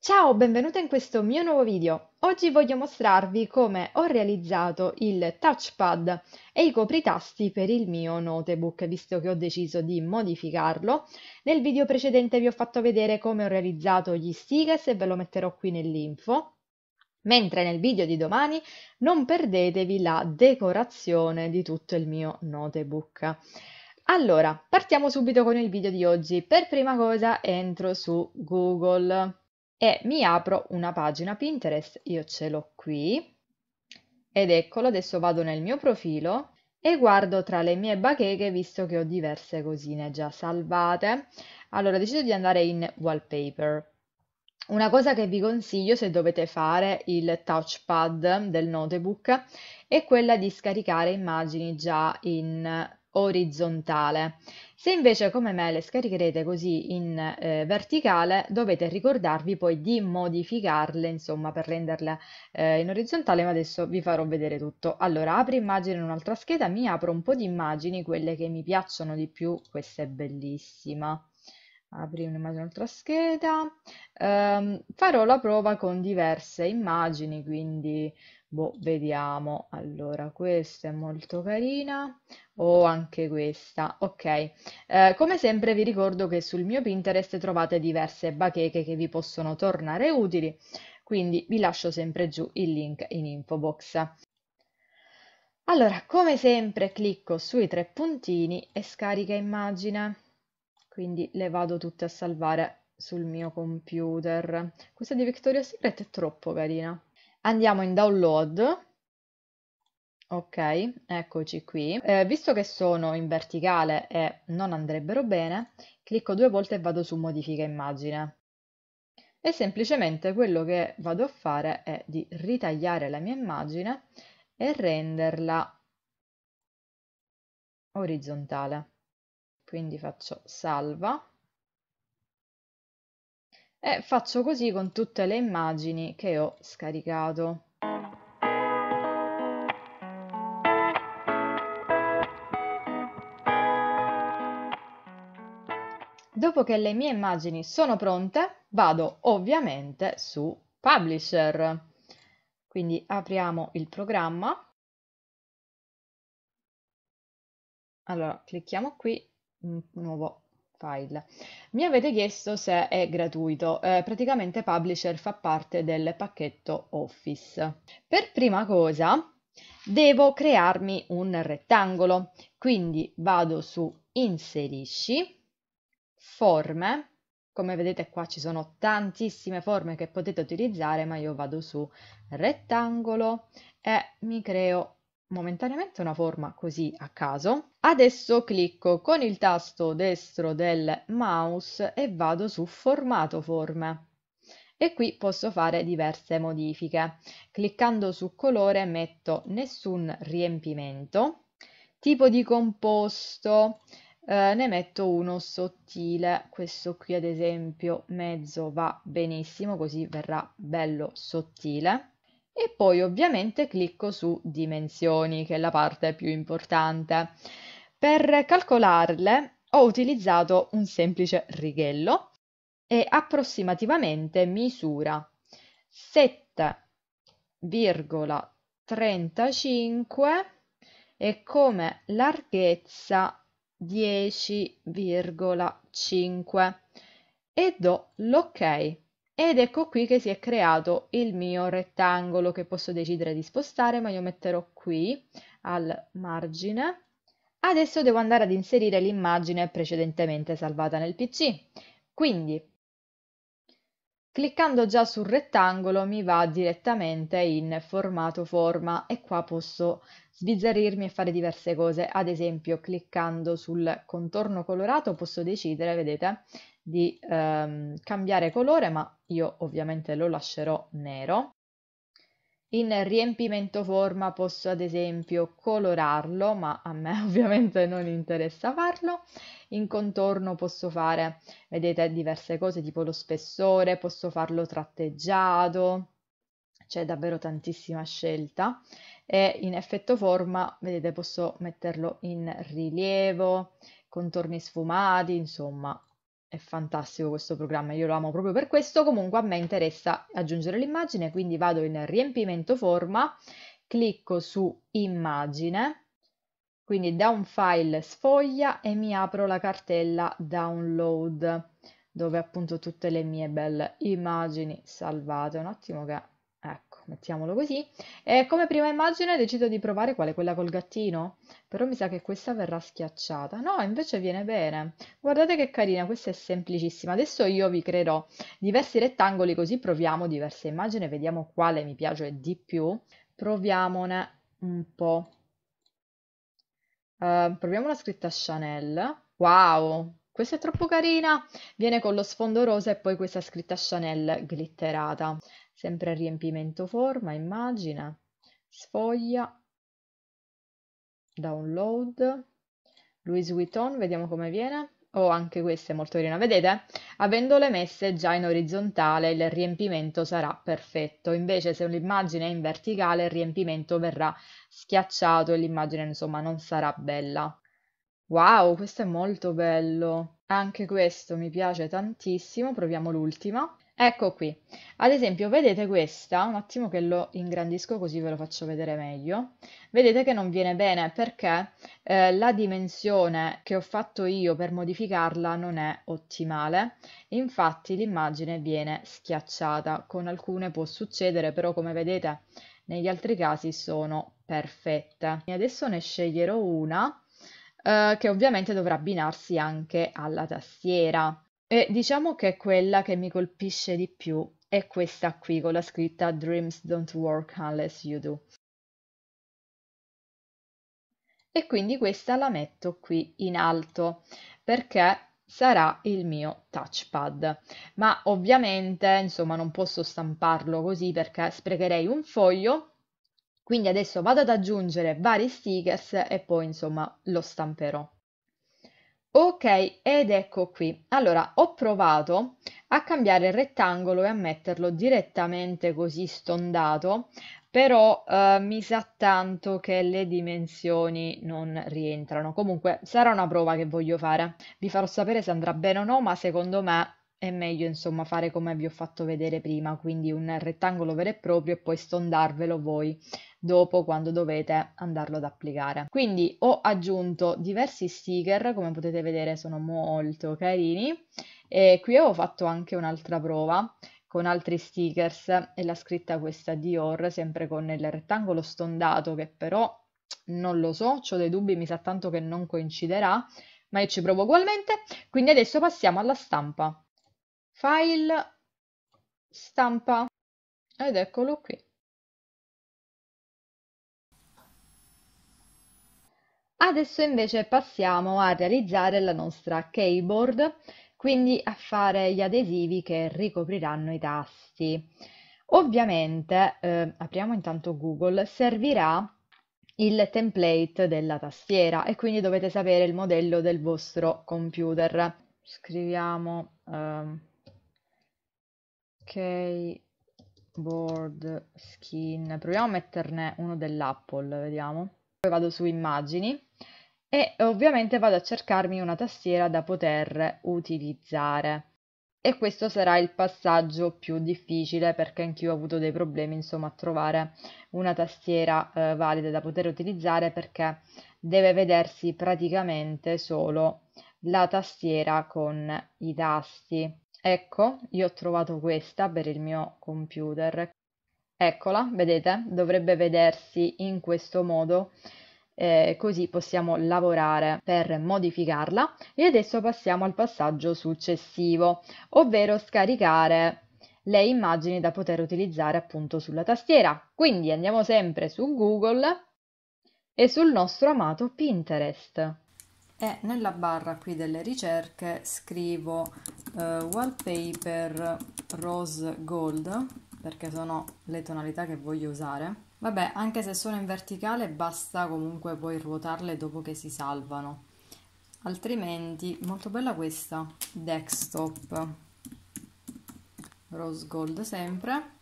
Ciao, benvenuta questo mio nuovo video. Oggi voglio mostrarvi come ho realizzato il touchpad e i copritasti per il mio notebook, visto che ho deciso di modificarlo. Nel video precedente vi ho fatto vedere come ho realizzato gli stickers e ve lo metterò qui nell'info. Mentre nel video di domani non perdetevi la decorazione di tutto il mio notebook. Allora, partiamo subito con il video di oggi. Per prima cosa entro su Google e mi apro una pagina Pinterest, io ce l'ho qui ed eccolo, adesso vado nel mio profilo e guardo tra le mie bacheche visto che ho diverse cosine già salvate. Allora ho deciso di andare in wallpaper. Una cosa che vi consiglio se dovete fare il touchpad del notebook è quella di scaricare immagini già in orizzontale. Se invece come me le scaricherete così in eh, verticale dovete ricordarvi poi di modificarle insomma per renderle eh, in orizzontale ma adesso vi farò vedere tutto. Allora apri immagine in un'altra scheda, mi apro un po' di immagini, quelle che mi piacciono di più, questa è bellissima. Apri un'immagine un'altra scheda, ehm, farò la prova con diverse immagini quindi Boh, vediamo. Allora, questa è molto carina. O oh, anche questa. Ok. Eh, come sempre vi ricordo che sul mio Pinterest trovate diverse bacheche che vi possono tornare utili, quindi vi lascio sempre giù il link in info box. Allora, come sempre clicco sui tre puntini e scarica immagine. Quindi le vado tutte a salvare sul mio computer. Questa di Victoria's Secret è troppo carina. Andiamo in download. Ok, eccoci qui. Eh, visto che sono in verticale e non andrebbero bene, clicco due volte e vado su modifica immagine. E semplicemente quello che vado a fare è di ritagliare la mia immagine e renderla orizzontale. Quindi faccio salva e faccio così con tutte le immagini che ho scaricato. Dopo che le mie immagini sono pronte, vado ovviamente su Publisher. Quindi apriamo il programma. Allora, clicchiamo qui, nuovo File. Mi avete chiesto se è gratuito, eh, praticamente Publisher fa parte del pacchetto Office. Per prima cosa devo crearmi un rettangolo, quindi vado su Inserisci, Forme, come vedete qua ci sono tantissime forme che potete utilizzare, ma io vado su Rettangolo e mi creo momentaneamente una forma così a caso. Adesso clicco con il tasto destro del mouse e vado su formato forme e qui posso fare diverse modifiche. Cliccando su colore metto nessun riempimento, tipo di composto eh, ne metto uno sottile, questo qui ad esempio mezzo va benissimo così verrà bello sottile e poi ovviamente clicco su dimensioni, che è la parte più importante. Per calcolarle ho utilizzato un semplice righello e approssimativamente misura 7,35 e come larghezza 10,5 e do l'ok. Ok. Ed ecco qui che si è creato il mio rettangolo che posso decidere di spostare, ma io metterò qui al margine. Adesso devo andare ad inserire l'immagine precedentemente salvata nel PC. Quindi, cliccando già sul rettangolo mi va direttamente in formato forma e qua posso sbizzarrirmi e fare diverse cose. Ad esempio, cliccando sul contorno colorato posso decidere, vedete, di ehm, cambiare colore, ma io ovviamente lo lascerò nero. In riempimento forma posso ad esempio colorarlo, ma a me ovviamente non interessa farlo. In contorno posso fare, vedete, diverse cose, tipo lo spessore, posso farlo tratteggiato, c'è davvero tantissima scelta. E in effetto forma, vedete, posso metterlo in rilievo, contorni sfumati, insomma, è fantastico questo programma, io lo amo proprio per questo. Comunque a me interessa aggiungere l'immagine, quindi vado in riempimento forma, clicco su immagine, quindi da un file sfoglia e mi apro la cartella download dove appunto tutte le mie belle immagini salvate. Un attimo che mettiamolo così, e come prima immagine decido di provare quale quella col gattino, però mi sa che questa verrà schiacciata, no invece viene bene, guardate che carina, questa è semplicissima, adesso io vi creerò diversi rettangoli così proviamo diverse immagini, vediamo quale mi piace di più, proviamone un po', uh, proviamo la scritta Chanel, wow, questa è troppo carina, viene con lo sfondo rosa e poi questa scritta Chanel glitterata, sempre riempimento forma, immagine, sfoglia, download, Louis Vuitton, vediamo come viene. Oh, anche questa è molto carina, vedete? Avendole messe già in orizzontale il riempimento sarà perfetto, invece se l'immagine è in verticale il riempimento verrà schiacciato e l'immagine insomma non sarà bella. Wow, questo è molto bello. Anche questo mi piace tantissimo. Proviamo l'ultima. Ecco qui. Ad esempio, vedete questa? Un attimo che lo ingrandisco così ve lo faccio vedere meglio. Vedete che non viene bene perché eh, la dimensione che ho fatto io per modificarla non è ottimale. Infatti l'immagine viene schiacciata. Con alcune può succedere, però come vedete negli altri casi sono perfette. E adesso ne sceglierò una eh, che ovviamente dovrà abbinarsi anche alla tastiera. E diciamo che quella che mi colpisce di più è questa qui con la scritta Dreams don't work unless you do. E quindi questa la metto qui in alto perché sarà il mio touchpad. Ma ovviamente, insomma, non posso stamparlo così perché sprecherei un foglio quindi adesso vado ad aggiungere vari stickers e poi insomma lo stamperò. Ok, ed ecco qui. Allora, ho provato a cambiare il rettangolo e a metterlo direttamente così stondato, però eh, mi sa tanto che le dimensioni non rientrano. Comunque sarà una prova che voglio fare. Vi farò sapere se andrà bene o no, ma secondo me è meglio insomma fare come vi ho fatto vedere prima, quindi un rettangolo vero e proprio e poi stondarvelo voi dopo quando dovete andarlo ad applicare. Quindi ho aggiunto diversi sticker, come potete vedere sono molto carini e qui ho fatto anche un'altra prova con altri stickers e la scritta questa Dior sempre con il rettangolo stondato che però non lo so, ho dei dubbi, mi sa tanto che non coinciderà, ma io ci provo ugualmente. Quindi adesso passiamo alla stampa. File, stampa ed eccolo qui. Adesso invece passiamo a realizzare la nostra keyboard, quindi a fare gli adesivi che ricopriranno i tasti. Ovviamente, eh, apriamo intanto Google, servirà il template della tastiera e quindi dovete sapere il modello del vostro computer. Scriviamo um, keyboard skin, proviamo a metterne uno dell'Apple, vediamo poi vado su immagini e ovviamente vado a cercarmi una tastiera da poter utilizzare. E questo sarà il passaggio più difficile perché anch'io ho avuto dei problemi insomma a trovare una tastiera eh, valida da poter utilizzare perché deve vedersi praticamente solo la tastiera con i tasti. Ecco, io ho trovato questa per il mio computer Eccola, vedete? Dovrebbe vedersi in questo modo, eh, così possiamo lavorare per modificarla. E adesso passiamo al passaggio successivo, ovvero scaricare le immagini da poter utilizzare appunto sulla tastiera. Quindi andiamo sempre su Google e sul nostro amato Pinterest. E nella barra qui delle ricerche scrivo eh, wallpaper rose gold perché sono le tonalità che voglio usare. Vabbè, anche se sono in verticale basta comunque poi ruotarle dopo che si salvano. Altrimenti, molto bella questa, desktop, rose gold sempre.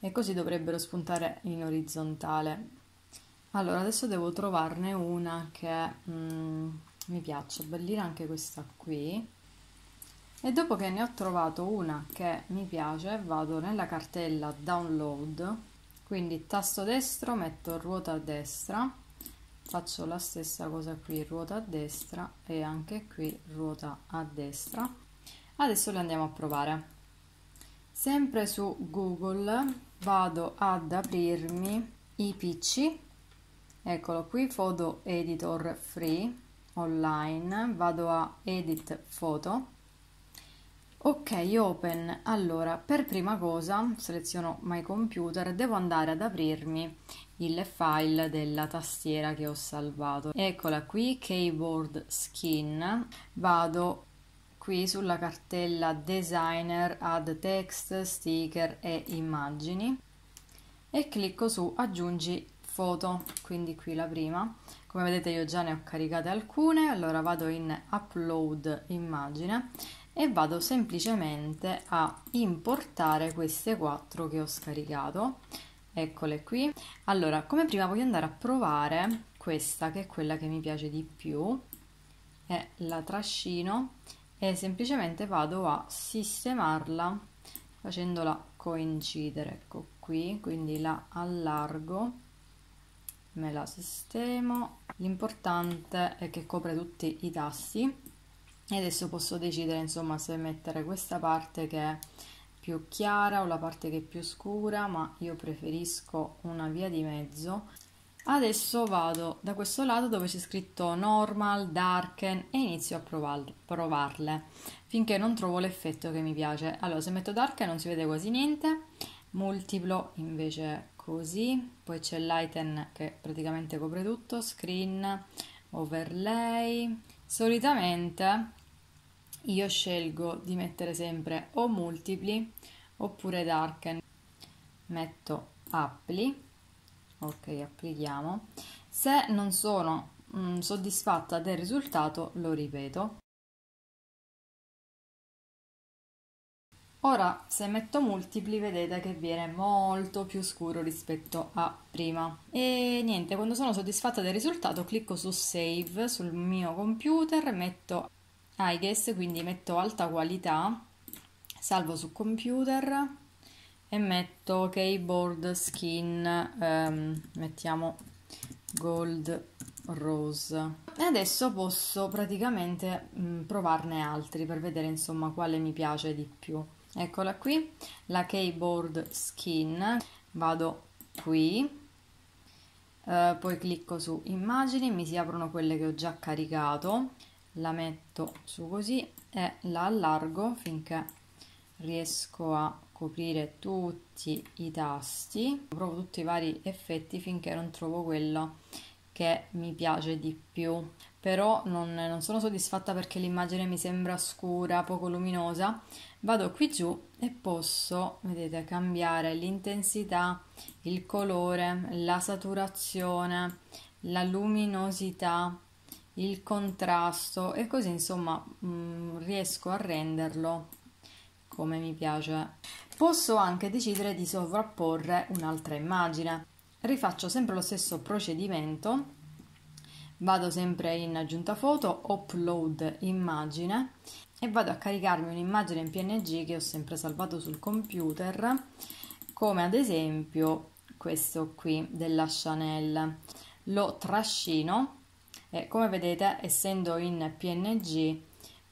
E così dovrebbero spuntare in orizzontale. Allora, adesso devo trovarne una che mh, mm, mi piaccia, bellina anche questa qui e dopo che ne ho trovato una che mi piace vado nella cartella download quindi tasto destro metto ruota a destra faccio la stessa cosa qui ruota a destra e anche qui ruota a destra adesso le andiamo a provare sempre su google vado ad aprirmi i pc eccolo qui photo editor free online vado a edit photo Ok, open. Allora, per prima cosa seleziono My Computer, devo andare ad aprirmi il file della tastiera che ho salvato. Eccola qui, Keyboard Skin. Vado qui sulla cartella Designer, Add Text, Sticker e Immagini e clicco su Aggiungi foto, quindi qui la prima. Come vedete io già ne ho caricate alcune, allora vado in Upload Immagine e vado semplicemente a importare queste quattro che ho scaricato eccole qui allora come prima voglio andare a provare questa che è quella che mi piace di più e la trascino e semplicemente vado a sistemarla facendola coincidere ecco qui quindi la allargo me la sistemo l'importante è che copre tutti i tasti e adesso posso decidere insomma se mettere questa parte che è più chiara o la parte che è più scura ma io preferisco una via di mezzo adesso vado da questo lato dove c'è scritto normal, darken e inizio a provarle finché non trovo l'effetto che mi piace allora se metto darken non si vede quasi niente multiplo invece così poi c'è lighten che praticamente copre tutto screen overlay solitamente io scelgo di mettere sempre o multipli oppure darken. Metto appli, ok applichiamo. Se non sono mh, mm, soddisfatta del risultato lo ripeto. Ora, se metto multipli, vedete che viene molto più scuro rispetto a prima. E niente, quando sono soddisfatta del risultato, clicco su Save sul mio computer, metto Ah, I guess, quindi metto alta qualità, salvo su computer e metto keyboard skin, ehm, mettiamo gold rose e adesso posso praticamente mh, mm, provarne altri per vedere insomma quale mi piace di più eccola qui la keyboard skin vado qui eh, poi clicco su immagini mi si aprono quelle che ho già caricato la metto su così e la allargo finché riesco a coprire tutti i tasti provo tutti i vari effetti finché non trovo quello che mi piace di più però non, non sono soddisfatta perché l'immagine mi sembra scura poco luminosa vado qui giù e posso vedete cambiare l'intensità il colore la saturazione la luminosità il contrasto e così insomma mh, mm, riesco a renderlo come mi piace. Posso anche decidere di sovrapporre un'altra immagine. Rifaccio sempre lo stesso procedimento, vado sempre in aggiunta foto, upload immagine e vado a caricarmi un'immagine in PNG che ho sempre salvato sul computer, come ad esempio questo qui della Chanel. Lo trascino eh, come vedete, essendo in PNG,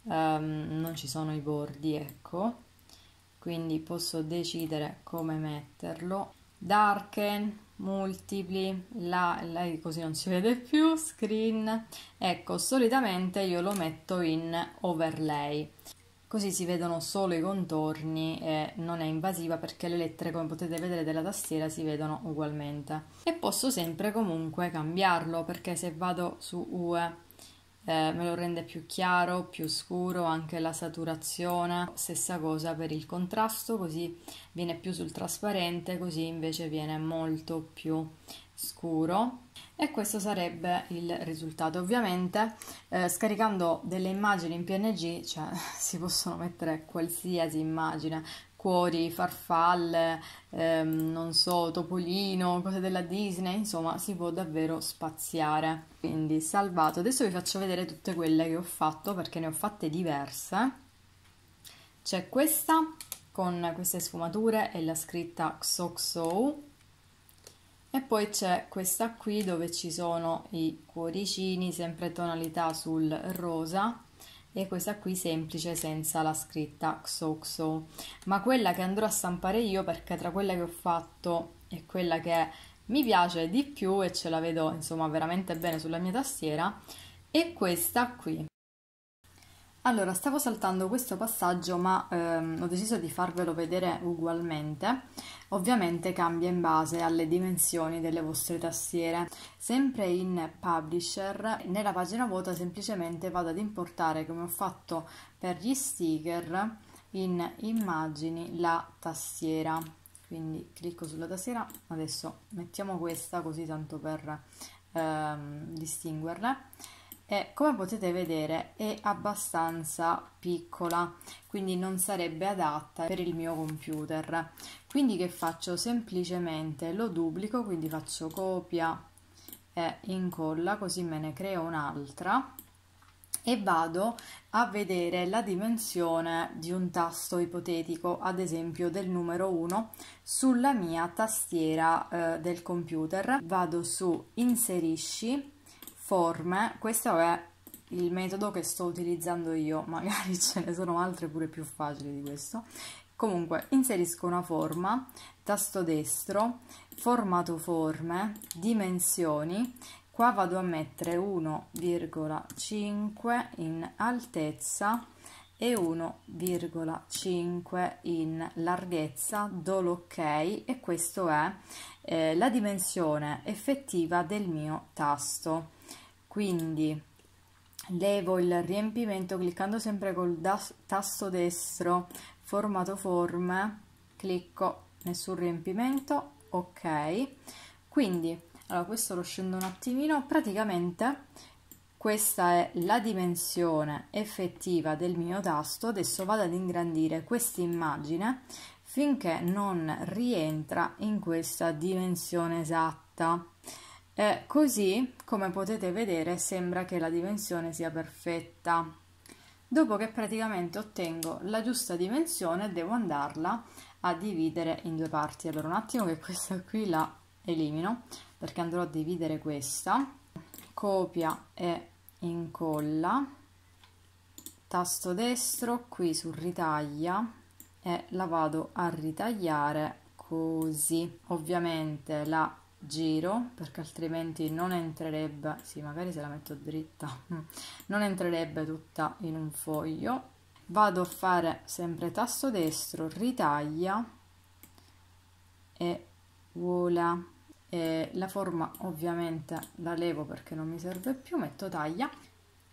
um, ehm, non ci sono i bordi, ecco, quindi posso decidere come metterlo. Darken, multipli, la, la, così non si vede più, screen. Ecco, solitamente io lo metto in overlay. Così si vedono solo i contorni e non è invasiva perché le lettere, come potete vedere della tastiera, si vedono ugualmente. E posso sempre comunque cambiarlo perché se vado su UE eh, me lo rende più chiaro, più scuro, anche la saturazione, stessa cosa per il contrasto, così viene più sul trasparente, così invece viene molto più scuro e questo sarebbe il risultato ovviamente eh, scaricando delle immagini in png cioè si possono mettere qualsiasi immagine cuori farfalle ehm, non so topolino cose della disney insomma si può davvero spaziare quindi salvato adesso vi faccio vedere tutte quelle che ho fatto perché ne ho fatte diverse c'è questa con queste sfumature e la scritta xoxo e poi c'è questa qui dove ci sono i cuoricini, sempre tonalità sul rosa e questa qui semplice senza la scritta XOXO. Ma quella che andrò a stampare io perché tra quella che ho fatto e quella che mi piace di più e ce la vedo insomma veramente bene sulla mia tastiera è questa qui. Allora, stavo saltando questo passaggio, ma ehm, ho deciso di farvelo vedere ugualmente. Ovviamente cambia in base alle dimensioni delle vostre tastiere. Sempre in Publisher, nella pagina vuota semplicemente vado ad importare, come ho fatto per gli sticker, in Immagini la tastiera. Quindi clicco sulla tastiera, adesso mettiamo questa così tanto per ehm, distinguerle e come potete vedere è abbastanza piccola quindi non sarebbe adatta per il mio computer quindi che faccio semplicemente lo duplico quindi faccio copia e incolla così me ne creo un'altra e vado a vedere la dimensione di un tasto ipotetico, ad esempio del numero 1, sulla mia tastiera eh, del computer. Vado su Inserisci forme, questo è il metodo che sto utilizzando io, magari ce ne sono altre pure più facili di questo. Comunque inserisco una forma, tasto destro, formato forme, dimensioni, qua vado a mettere 1,5 in altezza e 1,5 in larghezza, do l'ok e questa è eh, la dimensione effettiva del mio tasto. Quindi levo il riempimento cliccando sempre col tasto destro, formato forme, clicco nessun riempimento, ok. Quindi, allora questo lo scendo un attimino, praticamente questa è la dimensione effettiva del mio tasto, adesso vado ad ingrandire questa immagine finché non rientra in questa dimensione esatta. Eh, così, come potete vedere, sembra che la dimensione sia perfetta. Dopo che praticamente ottengo la giusta dimensione, devo andarla a dividere in due parti. Allora, un attimo che questa qui la elimino, perché andrò a dividere questa. Copia e incolla. Tasto destro, qui su ritaglia, e la vado a ritagliare così. Ovviamente la giro perché altrimenti non entrerebbe sì magari se la metto dritta non entrerebbe tutta in un foglio vado a fare sempre tasto destro ritaglia e voilà e la forma ovviamente la levo perché non mi serve più metto taglia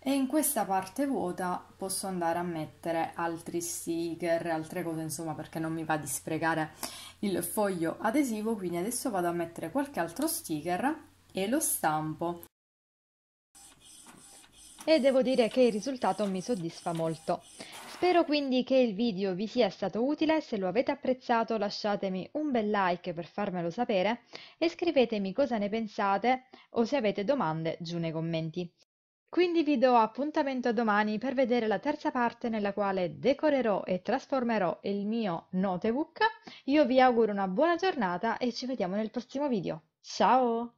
e in questa parte vuota posso andare a mettere altri sticker, altre cose, insomma, perché non mi va di sprecare il foglio adesivo, quindi adesso vado a mettere qualche altro sticker e lo stampo. E devo dire che il risultato mi soddisfa molto. Spero quindi che il video vi sia stato utile, se lo avete apprezzato lasciatemi un bel like per farmelo sapere e scrivetemi cosa ne pensate o se avete domande giù nei commenti. Quindi vi do appuntamento a domani per vedere la terza parte nella quale decorerò e trasformerò il mio notebook. Io vi auguro una buona giornata e ci vediamo nel prossimo video. Ciao!